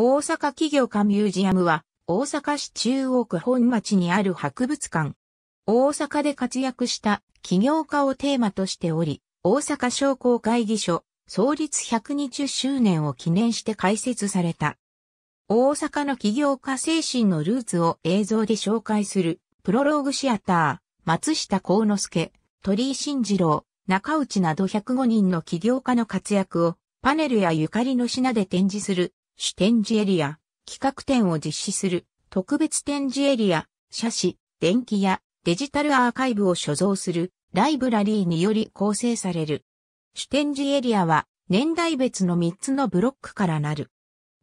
大阪企業家ミュージアムは、大阪市中央区本町にある博物館。大阪で活躍した起業家をテーマとしており、大阪商工会議所創立120周年を記念して開設された。大阪の起業家精神のルーツを映像で紹介するプロローグシアター、松下幸之助、鳥居慎次郎、中内など105人の起業家の活躍をパネルやゆかりの品で展示する主展示エリア、企画展を実施する特別展示エリア、写真、電気やデジタルアーカイブを所蔵するライブラリーにより構成される。主展示エリアは年代別の3つのブロックからなる。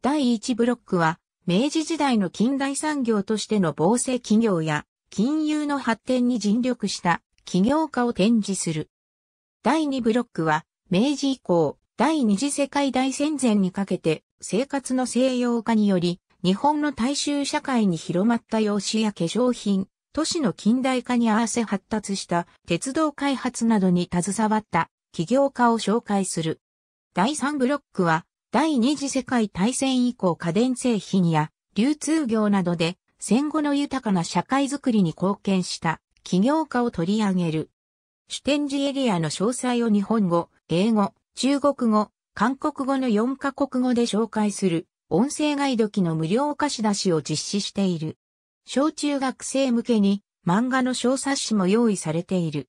第1ブロックは明治時代の近代産業としての防制企業や金融の発展に尽力した企業家を展示する。第2ブロックは明治以降第二次世界大戦前にかけて生活の西洋化により、日本の大衆社会に広まった用紙や化粧品、都市の近代化に合わせ発達した鉄道開発などに携わった起業家を紹介する。第3ブロックは、第二次世界大戦以降家電製品や流通業などで戦後の豊かな社会づくりに貢献した起業家を取り上げる。主展示エリアの詳細を日本語、英語、中国語、韓国語の4カ国語で紹介する音声ガイド機の無料貸し出しを実施している。小中学生向けに漫画の小冊子も用意されている。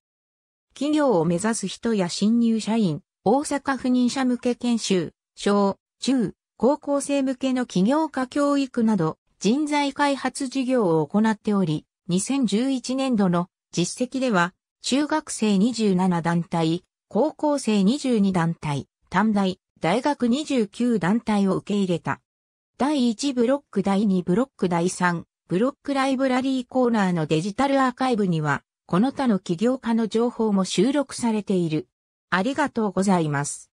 企業を目指す人や新入社員、大阪赴任者向け研修、小、中、高校生向けの起業家教育など人材開発事業を行っており、2011年度の実績では中学生27団体、高校生22団体、短大、大学29団体を受け入れた。第1ブロック第2ブロック第3ブロックライブラリーコーナーのデジタルアーカイブには、この他の起業家の情報も収録されている。ありがとうございます。